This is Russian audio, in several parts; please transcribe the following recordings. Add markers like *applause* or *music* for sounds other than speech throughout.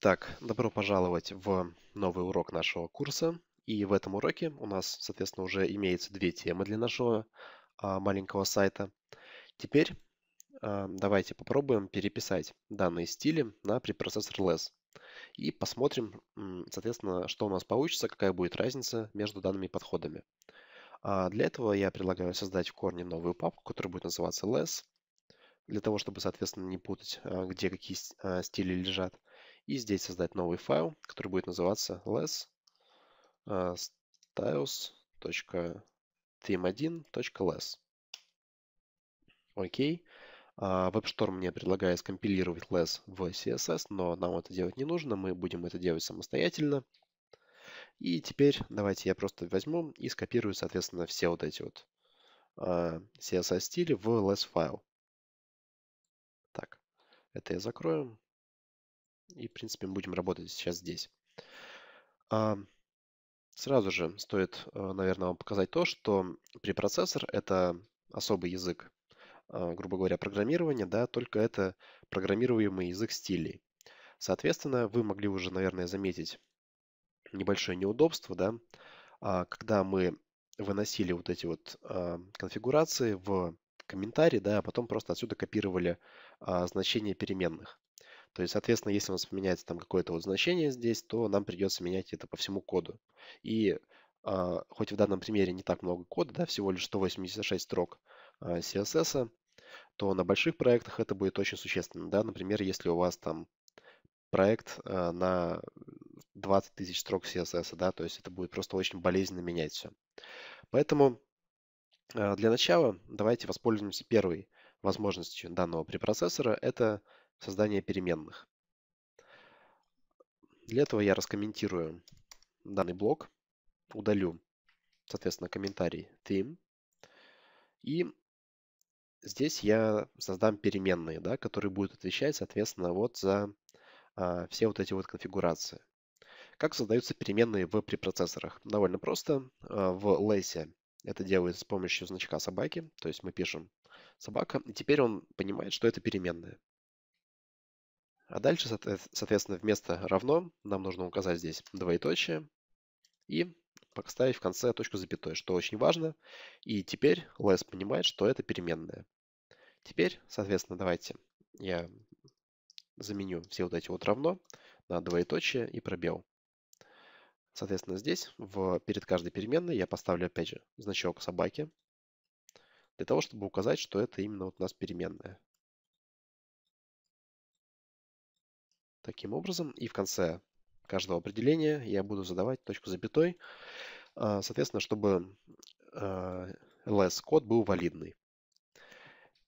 Итак, добро пожаловать в новый урок нашего курса. И в этом уроке у нас, соответственно, уже имеется две темы для нашего а, маленького сайта. Теперь а, давайте попробуем переписать данные стили на препроцессор LESS. И посмотрим, соответственно, что у нас получится, какая будет разница между данными подходами. А для этого я предлагаю создать в корне новую папку, которая будет называться LESS, для того, чтобы, соответственно, не путать, а, где какие а, стили лежат. И здесь создать новый файл, который будет называться less uh, а, styles.theme1.less. Окей. WebStorm а, мне предлагает скомпилировать less в CSS, но нам это делать не нужно, мы будем это делать самостоятельно. И теперь давайте я просто возьму и скопирую, соответственно, все вот эти вот а, CSS стили в less файл. Так, это я закрою. И, в принципе, мы будем работать сейчас здесь. А, сразу же стоит, а, наверное, вам показать то, что препроцессор – это особый язык, а, грубо говоря, программирования, да, только это программируемый язык стилей. Соответственно, вы могли уже, наверное, заметить небольшое неудобство, да, когда мы выносили вот эти вот конфигурации в комментарии, да, а потом просто отсюда копировали значения переменных. То есть, соответственно, если у нас поменяется там какое-то вот значение здесь, то нам придется менять это по всему коду. И э, хоть в данном примере не так много кода, да, всего лишь 186 строк э, а, CSS, то на больших проектах это будет очень существенно. Да? Например, если у вас там проект э, на 20 тысяч строк CSS, да, то есть это будет просто очень болезненно менять все. Поэтому э, для начала давайте воспользуемся первой возможностью данного препроцессора. Это создание переменных. Для этого я раскомментирую данный блок, удалю, соответственно, комментарий theme. И здесь я создам переменные, да, которые будут отвечать, соответственно, вот за а, все вот эти вот конфигурации. Как создаются переменные в препроцессорах? Довольно просто. А, в Лейсе это делается с помощью значка собаки, то есть мы пишем собака, и теперь он понимает, что это переменная. А дальше, соответственно, вместо равно нам нужно указать здесь двоеточие и поставить в конце точку с запятой, что очень важно. И теперь less понимает, что это переменная. Теперь, соответственно, давайте я заменю все вот эти вот равно на двоеточие и пробел. Соответственно, здесь в, перед каждой переменной я поставлю, опять же, значок собаки для того, чтобы указать, что это именно вот у нас переменная. таким образом. И в конце каждого определения я буду задавать точку запятой, а, соответственно, чтобы ls-код а, был валидный.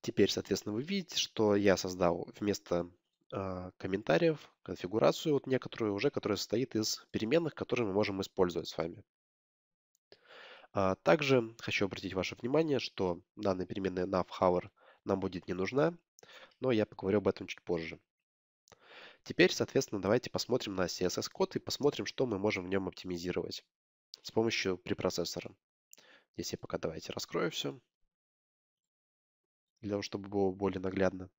Теперь, соответственно, вы видите, что я создал вместо а, комментариев конфигурацию вот некоторую уже, которая состоит из переменных, которые мы можем использовать с вами. Также хочу обратить ваше внимание, что данная переменная navHour нам будет не нужна, но я поговорю об этом чуть позже. Теперь, соответственно, давайте посмотрим на CSS-код и посмотрим, что мы можем в нем оптимизировать с помощью препроцессора. Здесь я пока давайте раскрою все, для того, чтобы было более наглядно.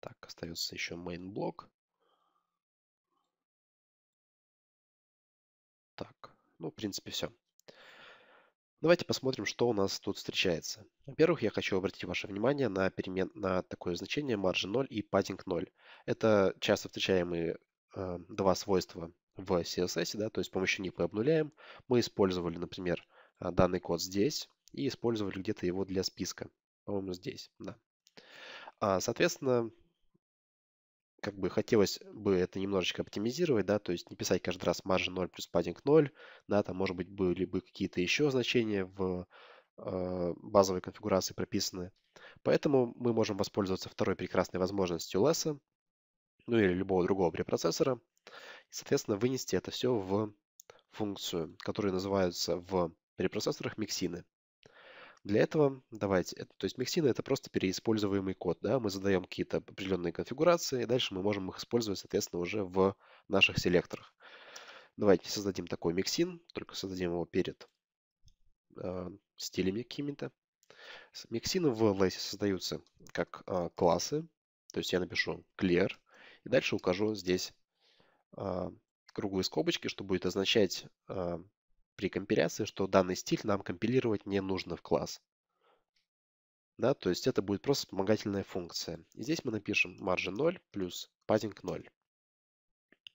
Так, остается еще main блок. Так, ну, в принципе, все. Давайте посмотрим, что у нас тут встречается. Во-первых, я хочу обратить ваше внимание на, перемен... на такое значение маржин 0 и padding 0. Это часто встречаемые э, два свойства в CSS, да, то есть с помощью них мы обнуляем. Мы использовали, например, э, данный код здесь и использовали где-то его для списка. По-моему, здесь, да. А, соответственно, как бы хотелось бы это немножечко оптимизировать, да, то есть не писать каждый раз маржа 0 плюс паддинг 0, да, там, может быть, были бы какие-то еще значения в э, базовой конфигурации прописаны. Поэтому мы можем воспользоваться второй прекрасной возможностью LES, ну или любого другого препроцессора, и, соответственно, вынести это все в функцию, которые называются в препроцессорах миксины. Для этого давайте, э, то есть миксины это просто переиспользуемый код, да, мы задаем какие-то определенные конфигурации, и дальше мы можем их использовать, соответственно, уже в наших селекторах. Давайте создадим такой миксин, только создадим его перед э, стилями какими-то. Миксины в Lazy создаются как э, классы, то есть я напишу clear, и дальше укажу здесь э, круглые скобочки, что будет означать э, при компиляции, что данный стиль нам компилировать не нужно в класс. Да, то есть это будет просто вспомогательная функция. И здесь мы напишем margin 0 плюс padding 0.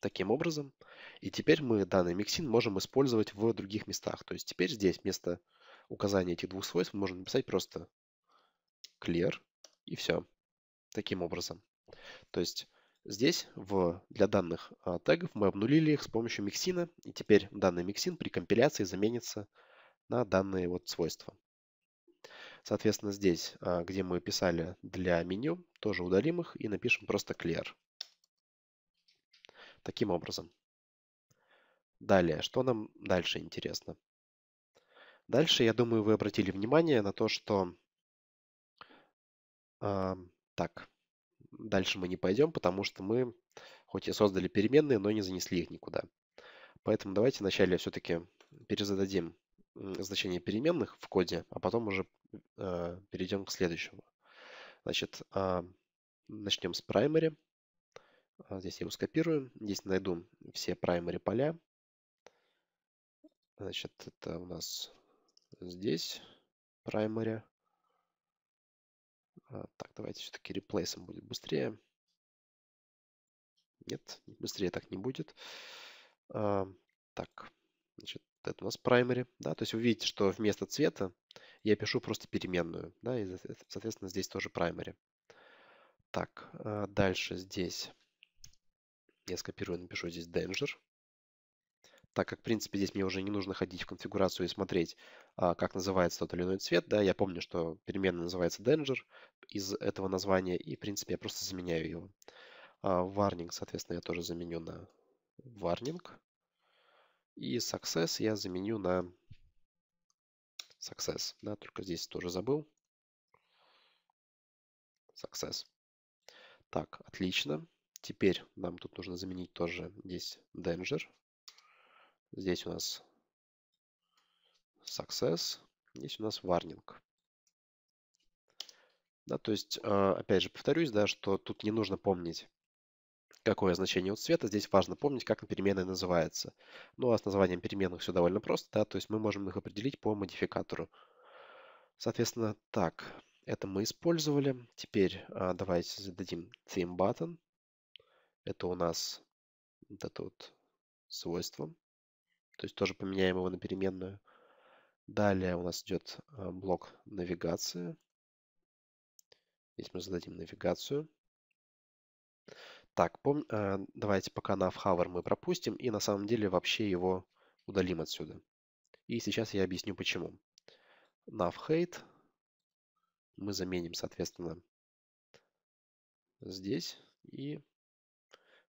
Таким образом, и теперь мы данный миксин можем использовать в других местах. То есть теперь здесь вместо указания этих двух свойств мы можем написать просто clear и все. Таким образом. То есть Здесь в, для данных а, тегов мы обнулили их с помощью миксина, и теперь данный миксин при компиляции заменится на данные вот свойства. Соответственно, здесь, а, где мы писали для меню, тоже удалим их и напишем просто clear. Таким образом. Далее, что нам дальше интересно? Дальше, я думаю, вы обратили внимание на то, что... А, так, дальше мы не пойдем, потому что мы хоть и создали переменные, но не занесли их никуда. Поэтому давайте вначале все-таки перезададим значение переменных в коде, а потом уже э, перейдем к следующему. Значит, э, начнем с primary. А, здесь я его скопирую. Здесь найду все primary поля. Значит, это у нас здесь primary. А, так, давайте все-таки реплейсом будет быстрее. Нет, быстрее так не будет. А, так, значит, это у нас primary, да, то есть вы видите, что вместо цвета я пишу просто переменную, да, и, соответственно, здесь тоже primary. Так, а, дальше здесь я скопирую, напишу здесь danger. Так как, в принципе, здесь мне уже не нужно ходить в конфигурацию и смотреть, а, как называется тот или иной цвет. Да, я помню, что переменная называется danger из этого названия, и, в принципе, я просто заменяю его. А, warning, соответственно, я тоже заменю на warning. И success я заменю на success. Да, только здесь тоже забыл. Success. Так, отлично. Теперь нам тут нужно заменить тоже здесь danger. Здесь у нас success, Здесь у нас warning. Да, то есть, э, опять же, повторюсь, да, что тут не нужно помнить, какое значение у цвета. Здесь важно помнить, как переменная называется. Ну, а с названием переменных все довольно просто, да, то есть мы можем их определить по модификатору. Соответственно, так, это мы использовали. Теперь э, давайте зададим theme button. Это у нас вот это вот свойство. То есть тоже поменяем его на переменную. Далее у нас идет э, блок навигации. Здесь мы зададим навигацию. Так, пом... Э, давайте пока на мы пропустим и на самом деле вообще его удалим отсюда. И сейчас я объясню почему. Nav мы заменим, соответственно, здесь. И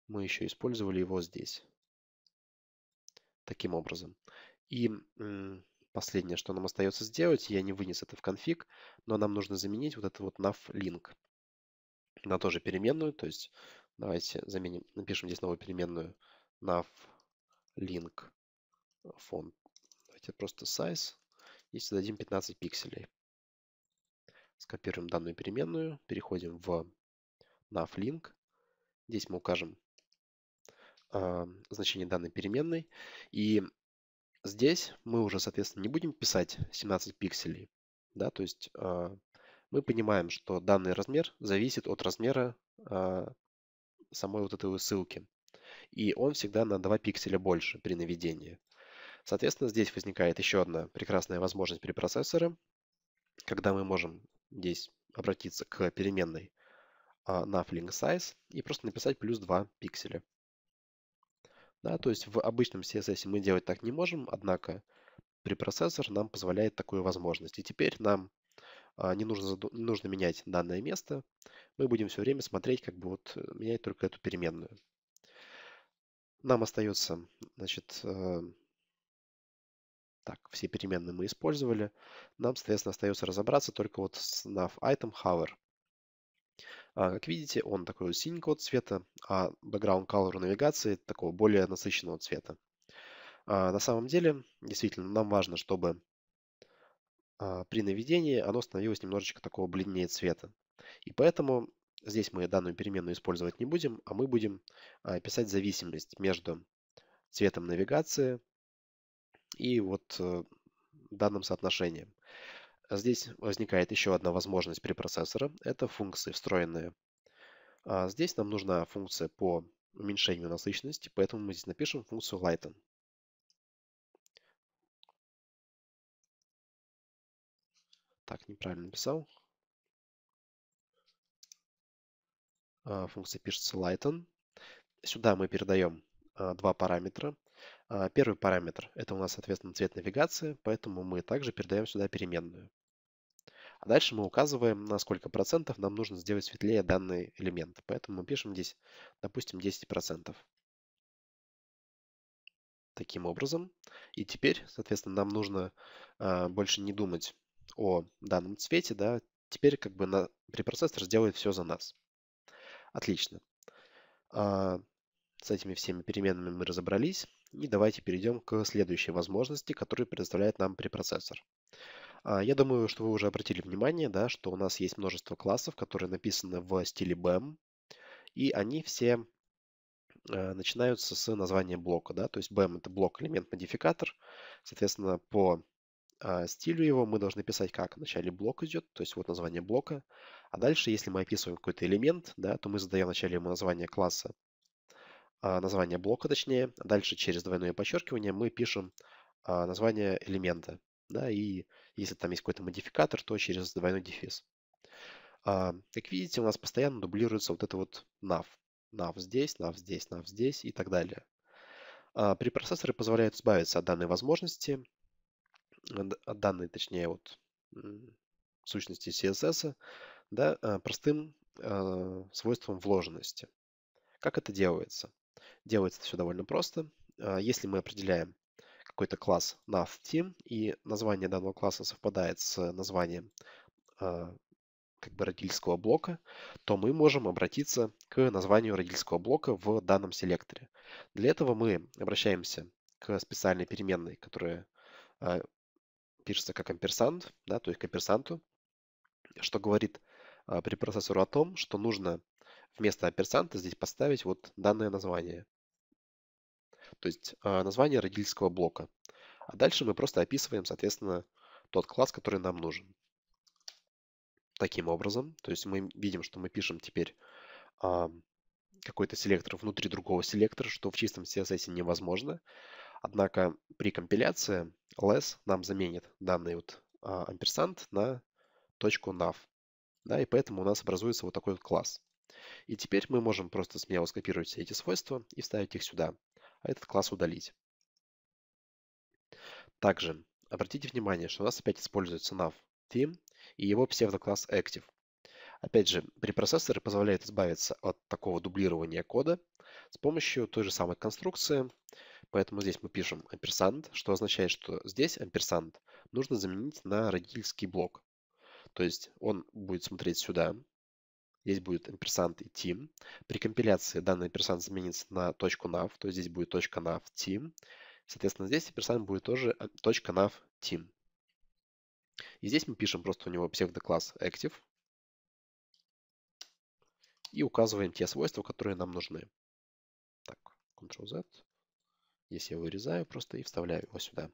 мы еще использовали его здесь. Таким образом. И Последнее, что нам остается сделать, я не вынес это в конфиг, но нам нужно заменить вот это вот nav link на тоже переменную. То есть давайте заменим, напишем здесь новую переменную nav link фон. Давайте просто size и создадим 15 пикселей. Скопируем данную переменную, переходим в navlink. Здесь мы укажем а, значение данной переменной. И Здесь мы уже, соответственно, не будем писать 17 пикселей. Да, то есть э, мы понимаем, что данный размер зависит от размера э, самой вот этой ссылки. И он всегда на 2 пикселя больше при наведении. Соответственно, здесь возникает еще одна прекрасная возможность препроцессора, когда мы можем здесь обратиться к переменной э, на size и просто написать плюс 2 пикселя. Да, то есть в обычном CSS мы делать так не можем, однако препроцессор нам позволяет такую возможность. И теперь нам а, не, нужно не нужно менять данное место. Мы будем все время смотреть, как бы вот э, менять только эту переменную. Нам остается, значит, э, так, все переменные мы использовали. Нам, соответственно, остается разобраться только вот с nav item hover. А, как видите, он такой синенького цвета, а background color навигации такого более насыщенного цвета. А, на самом деле, действительно, нам важно, чтобы а, при наведении оно становилось немножечко такого бледнее цвета. И поэтому здесь мы данную переменную использовать не будем, а мы будем писать зависимость между цветом навигации и вот э, данным соотношением. А здесь возникает еще одна возможность при препроцессора. Это функции встроенные. А здесь нам нужна функция по уменьшению насыщенности, поэтому мы здесь напишем функцию lighten. Так, неправильно написал. А, функция пишется lighten. Сюда мы передаем два параметра. А, первый параметр – это у нас, соответственно, цвет навигации, поэтому мы также передаем сюда переменную. А дальше мы указываем, на сколько процентов нам нужно сделать светлее данный элемент. Поэтому мы пишем здесь, допустим, 10%. Таким образом. И теперь, соответственно, нам нужно а, больше не думать о данном цвете. Да? Теперь как бы на, препроцессор сделает все за нас. Отлично. А, с этими всеми переменными мы разобрались. И давайте перейдем к следующей возможности, которую предоставляет нам препроцессор. А, я думаю, что вы уже обратили внимание, да, что у нас есть множество классов, которые написаны в стиле BEM, и они все э, начинаются с названия блока. Да? То есть BEM — это блок-элемент-модификатор. Соответственно, по а, стилю его мы должны писать, как в начале блок идет, то есть вот название блока. А дальше, если мы описываем какой-то элемент, да, то мы задаем вначале ему название класса, а, название блока, точнее. Дальше через двойное подчеркивание мы пишем а, название элемента. Да, и если там есть какой-то модификатор, то через двойной дефис. А, как видите, у нас постоянно дублируется вот это вот nav. Nav здесь, nav здесь, nav здесь и так далее. Препроцессоры позволяют избавиться от данной возможности, от данной, точнее, вот сущности CSS, да, э, простым э, свойством вложенности. Как это делается? Делается это все довольно просто. А, если мы определяем какой-то класс NavTeam, и название данного класса совпадает с названием а, как бы родительского блока, то мы можем обратиться к названию родительского блока в данном селекторе. Для этого мы обращаемся к специальной переменной, которая а, пишется как амперсант, да, то есть к амперсанту, что говорит э, препроцессору о том, что нужно вместо амперсанта здесь поставить вот данное название. То есть а, название родительского блока. А дальше мы просто описываем, соответственно, тот класс, который нам нужен. Таким образом, то есть мы видим, что мы пишем теперь а, какой-то селектор внутри другого селектора, что в чистом CSS невозможно. Однако при компиляции less нам заменит данный вот а, амперсант на точку nav. Да, и поэтому у нас образуется вот такой вот класс. И теперь мы можем просто смело скопировать все эти свойства и вставить их сюда, а этот класс удалить. Также обратите внимание, что у нас опять используется nav theme и его псевдокласс active. Опять же, препроцессоры позволяют избавиться от такого дублирования кода с помощью той же самой конструкции. Поэтому здесь мы пишем ampersand, что означает, что здесь ampersand нужно заменить на родительский блок. То есть он будет смотреть сюда, здесь будет ampersand и team. При компиляции данный ampersand заменится на .nav, то есть здесь будет .nav team. Соответственно, здесь ampersand будет тоже э, .nav team. И здесь мы пишем просто у него псевдокласс active и указываем те свойства, которые нам нужны. Так, Ctrl-Z. Здесь я вырезаю просто и вставляю его сюда.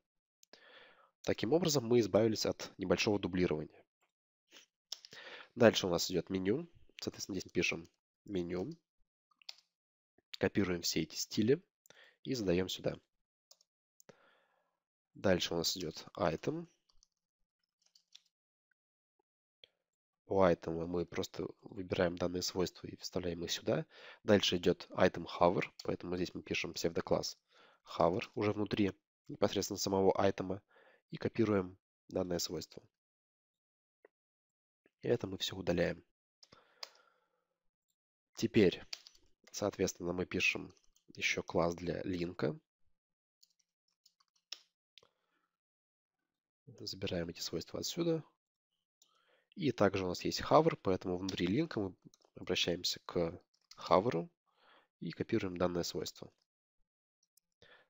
Таким образом мы избавились от небольшого дублирования. Дальше у нас идет меню. Соответственно, здесь пишем меню, копируем все эти стили и задаем сюда. Дальше у нас идет item. У item мы просто выбираем данные свойства и вставляем их сюда. Дальше идет item hover, поэтому здесь мы пишем псевдокласс hover уже внутри непосредственно самого айтема и копируем данное свойство. И это мы все удаляем. Теперь, соответственно, мы пишем еще класс для линка. Забираем эти свойства отсюда. И также у нас есть hover, поэтому внутри линка мы обращаемся к hover и копируем данное свойство.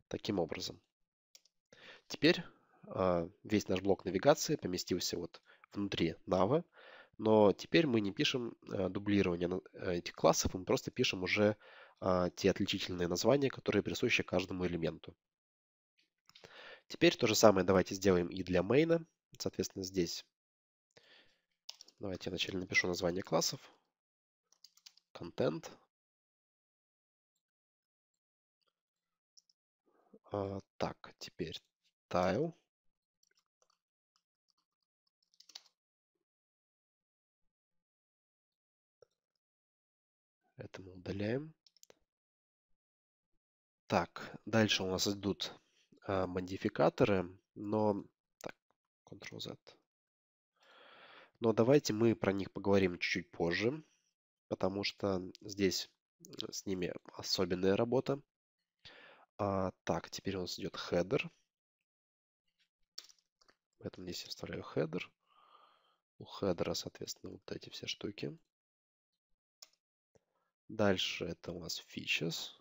Таким образом. Теперь а, весь наш блок навигации поместился вот внутри Nava. Но теперь мы не пишем э, дублирование э, этих классов, мы просто пишем уже а, те отличительные названия, которые присущи каждому элементу. Теперь то же самое давайте сделаем и для мейна. Соответственно, здесь давайте я вначале напишу название классов. Content. А, так, теперь tile. Это мы удаляем. Так, дальше у нас идут а, модификаторы, но... Так, Ctrl-Z. Но давайте мы про них поговорим чуть-чуть позже, потому что здесь э, с ними особенная работа. А, так, теперь у нас идет хедер. Поэтому здесь я вставляю хедер. У хедера, соответственно, вот эти все штуки. Дальше это у нас features.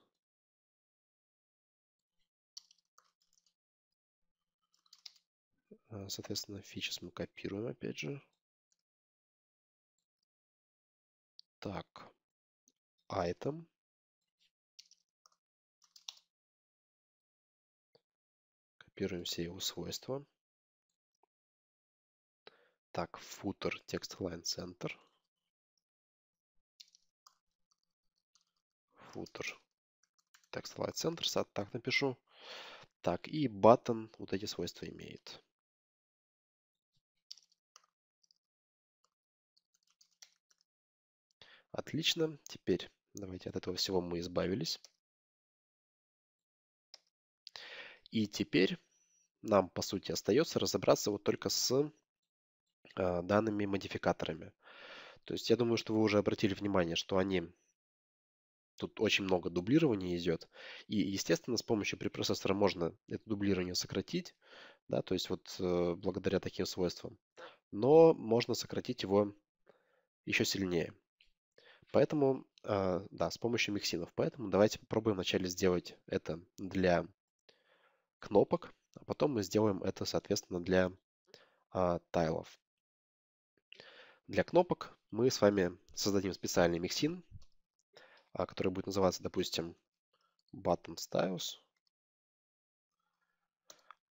Э, соответственно, features мы копируем опять же. Так, item. Копируем все его свойства. Так, footer, text line center. footer text light centers, а так напишу. Так, и button вот эти свойства имеет. Отлично. Теперь давайте от этого всего мы избавились. И теперь нам, по сути, остается разобраться вот только с э, данными модификаторами. То есть я думаю, что вы уже обратили внимание, что они Тут очень много дублирования идет. И, естественно, с помощью препроцессора можно это дублирование сократить, да, то есть вот э, благодаря таким свойствам. Но можно сократить его еще сильнее. Поэтому, э, да, с помощью миксинов. Поэтому давайте попробуем вначале сделать это для кнопок, а потом мы сделаем это, соответственно, для э, тайлов. Для кнопок мы с вами создадим специальный миксин, а, который будет называться, допустим, button styles.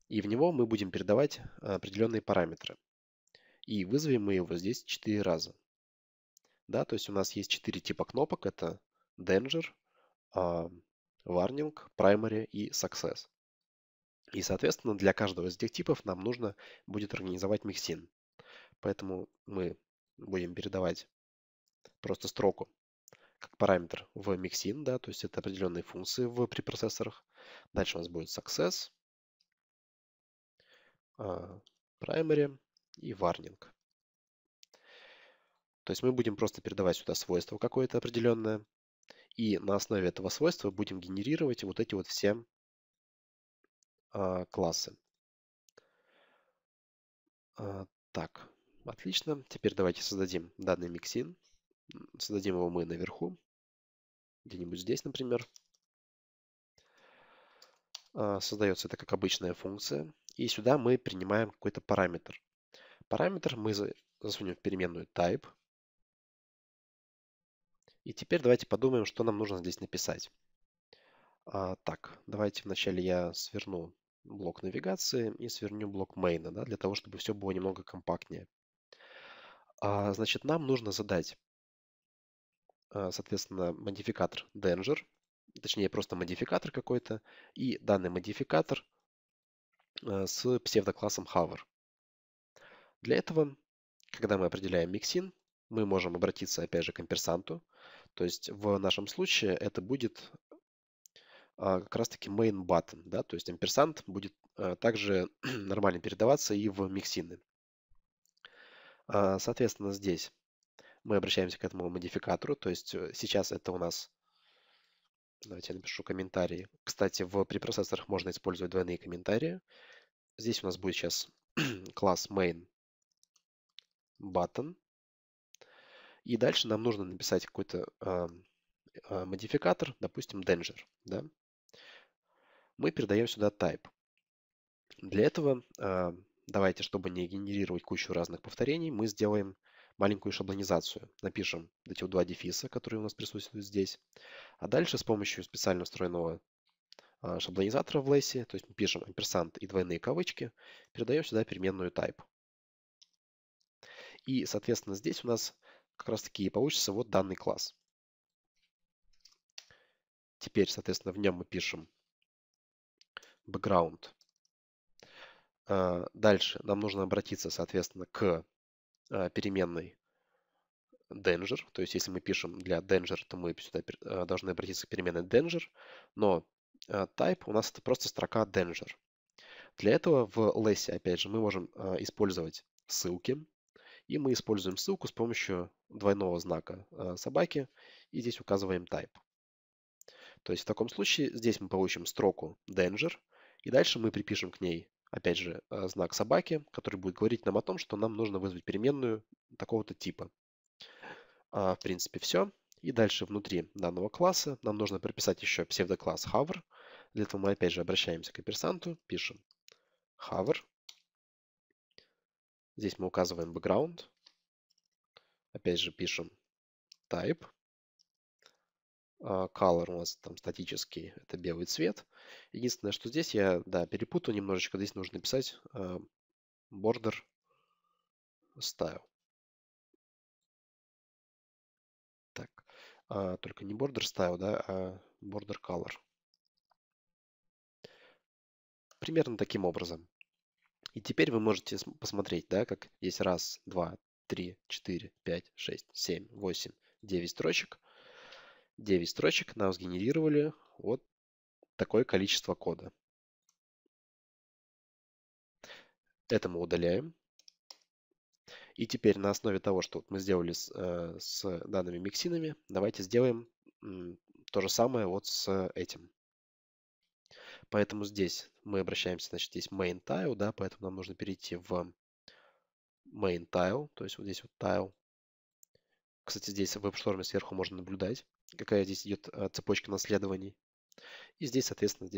И в него мы будем передавать э, определенные параметры. И вызовем мы его здесь 4 раза. Да, то есть у нас есть 4 типа кнопок. Это danger, а, warning, primary и success. И, соответственно, для каждого из этих типов нам нужно будет организовать миксин. Поэтому мы будем передавать просто строку как параметр в mixin, да, то есть это определенные функции в препроцессорах. Дальше у нас будет success, а, primary и warning. То есть мы будем просто передавать сюда свойство какое-то определенное, и на основе этого свойства будем генерировать вот эти вот все а, классы. А, так, отлично. Теперь давайте создадим данный миксин. Создадим его мы наверху, где-нибудь здесь, например. А, создается это как обычная функция. И сюда мы принимаем какой-то параметр. Параметр мы засунем в переменную type. И теперь давайте подумаем, что нам нужно здесь написать. А, так, давайте вначале я сверну блок навигации и сверню блок мейна, да, для того, чтобы все было немного компактнее. А, значит, нам нужно задать Э, соответственно, модификатор danger, точнее просто модификатор какой-то, и данный модификатор э, с псевдоклассом hover. Для этого, когда мы определяем миксин, мы можем обратиться опять же к имперсанту. То есть в нашем случае это будет а, как раз таки main button, да, то есть имперсант будет э, также *clears throat* нормально передаваться и в миксины. А, соответственно, здесь мы обращаемся к этому модификатору, то есть э, сейчас это у нас Давайте я напишу комментарии. Кстати, в препроцессорах можно использовать двойные комментарии. Здесь у нас будет сейчас *clears throat* класс main button. И дальше нам нужно написать какой-то э, э, модификатор, допустим, danger. Да? Мы передаем сюда type. Для этого э, давайте, чтобы не генерировать кучу разных повторений, мы сделаем маленькую шаблонизацию. Напишем вот эти два дефиса, которые у нас присутствуют здесь. А дальше с помощью специально встроенного а, шаблонизатора в лессе, то есть мы пишем амперсант и двойные кавычки, передаем сюда переменную type. И, соответственно, здесь у нас как раз таки и получится вот данный класс. Теперь, соответственно, в нем мы пишем background. А, дальше нам нужно обратиться, соответственно, к Э, переменной danger, то есть если мы пишем для danger, то мы сюда э, должны обратиться к переменной danger, но э, type у нас это просто строка danger. Для этого в less, опять же, мы можем использовать ссылки, и мы используем ссылку с помощью двойного знака собаки, и здесь указываем type. То есть в таком случае здесь мы получим строку danger, и дальше мы припишем к ней опять же, э, знак собаки, который будет говорить нам о том, что нам нужно вызвать переменную такого-то типа. А, в принципе, все. И дальше внутри данного класса нам нужно прописать еще псевдокласс hover. Для этого мы опять же обращаемся к коммерсанту, пишем hover. Здесь мы указываем background. Опять же пишем type. А, color у нас там статический, это белый цвет. Единственное, что здесь я, да, перепутал немножечко. Здесь нужно написать а, border style. Так, а, только не border style, да, а border color. Примерно таким образом. И теперь вы можете посмотреть, да, как есть раз, два, три, четыре, пять, шесть, семь, восемь, девять строчек – 9 строчек нам сгенерировали вот такое количество кода. Это мы удаляем. И теперь на основе того, что мы сделали с, э, с данными миксинами, давайте сделаем то же самое вот с этим. Поэтому здесь мы обращаемся, значит, здесь main tile, да, поэтому нам нужно перейти в main tile, то есть вот здесь вот tile. Кстати, здесь в WebStorm сверху можно наблюдать, какая здесь идет а, цепочка наследований. И здесь, соответственно,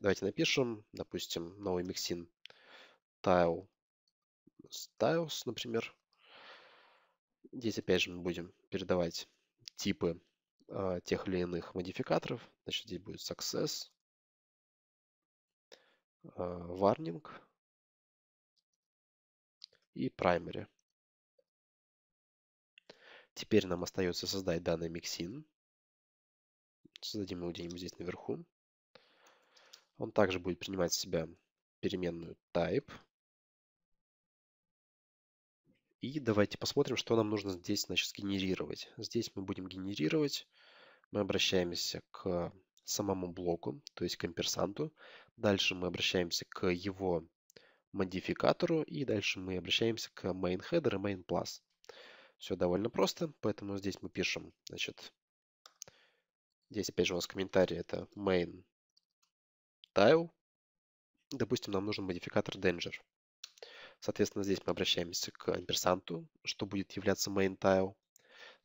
давайте, напишем, допустим, новый миксин tile, styles, например. Здесь опять же мы будем передавать типы а, тех или иных модификаторов. Значит, здесь будет success, а, warning и primary. Теперь нам остается создать данный миксин. Создадим его где-нибудь здесь наверху. Он также будет принимать в себя переменную type. И давайте посмотрим, что нам нужно здесь значит, сгенерировать. Здесь мы будем генерировать. Мы обращаемся к самому блоку, то есть к имперсанту. Дальше мы обращаемся к его модификатору. И дальше мы обращаемся к main header и main plus все довольно просто, поэтому здесь мы пишем, значит, здесь опять же у нас комментарий это main tile. Допустим, нам нужен модификатор danger. Соответственно, здесь мы обращаемся к амперсанту, что будет являться main tile.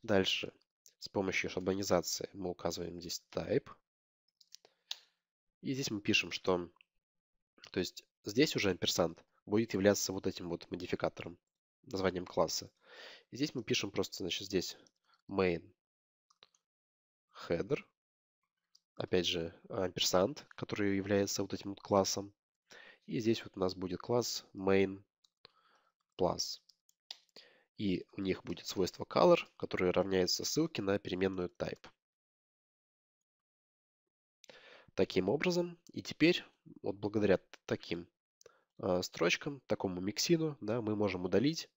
Дальше с помощью шаблонизации мы указываем здесь type. И здесь мы пишем, что... То есть здесь уже амперсант будет являться вот этим вот модификатором, названием класса. И здесь мы пишем просто, значит, здесь main header, опять же, ampersand, который является вот этим классом. И здесь вот у нас будет класс main plus. И у них будет свойство color, которое равняется ссылке на переменную type. Таким образом, и теперь, вот благодаря таким э, строчкам, такому миксину, да, мы можем удалить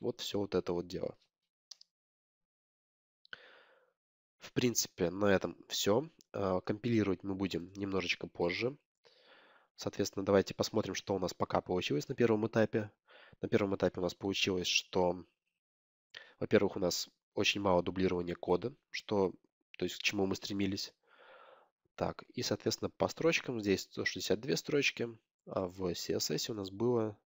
вот все вот это вот дело. В принципе, на этом все. А, компилировать мы будем немножечко позже. Соответственно, давайте посмотрим, что у нас пока получилось на первом этапе. На первом этапе у нас получилось, что, во-первых, у нас очень мало дублирования кода, что, то есть к чему мы стремились. Так, и, соответственно, по строчкам здесь 162 строчки, а в CSS у нас было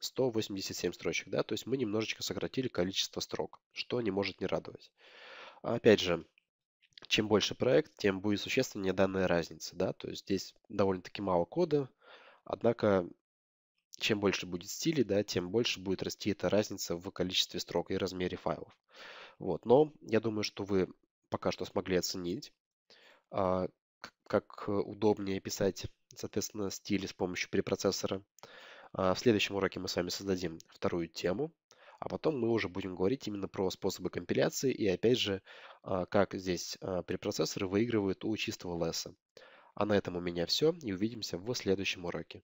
187 строчек, да, то есть мы немножечко сократили количество строк, что не может не радовать. Опять же, чем больше проект, тем будет существеннее данная разница, да, то есть здесь довольно-таки мало кода, однако чем больше будет стилей, да, тем больше будет расти эта разница в количестве строк и размере файлов. Вот, но я думаю, что вы пока что смогли оценить, а, как удобнее писать, соответственно, стили с помощью препроцессора. А, в следующем уроке мы с вами создадим вторую тему, а потом мы уже будем говорить именно про способы компиляции и опять же, а, как здесь а, препроцессоры выигрывают у чистого леса. А на этом у меня все, и увидимся в следующем уроке.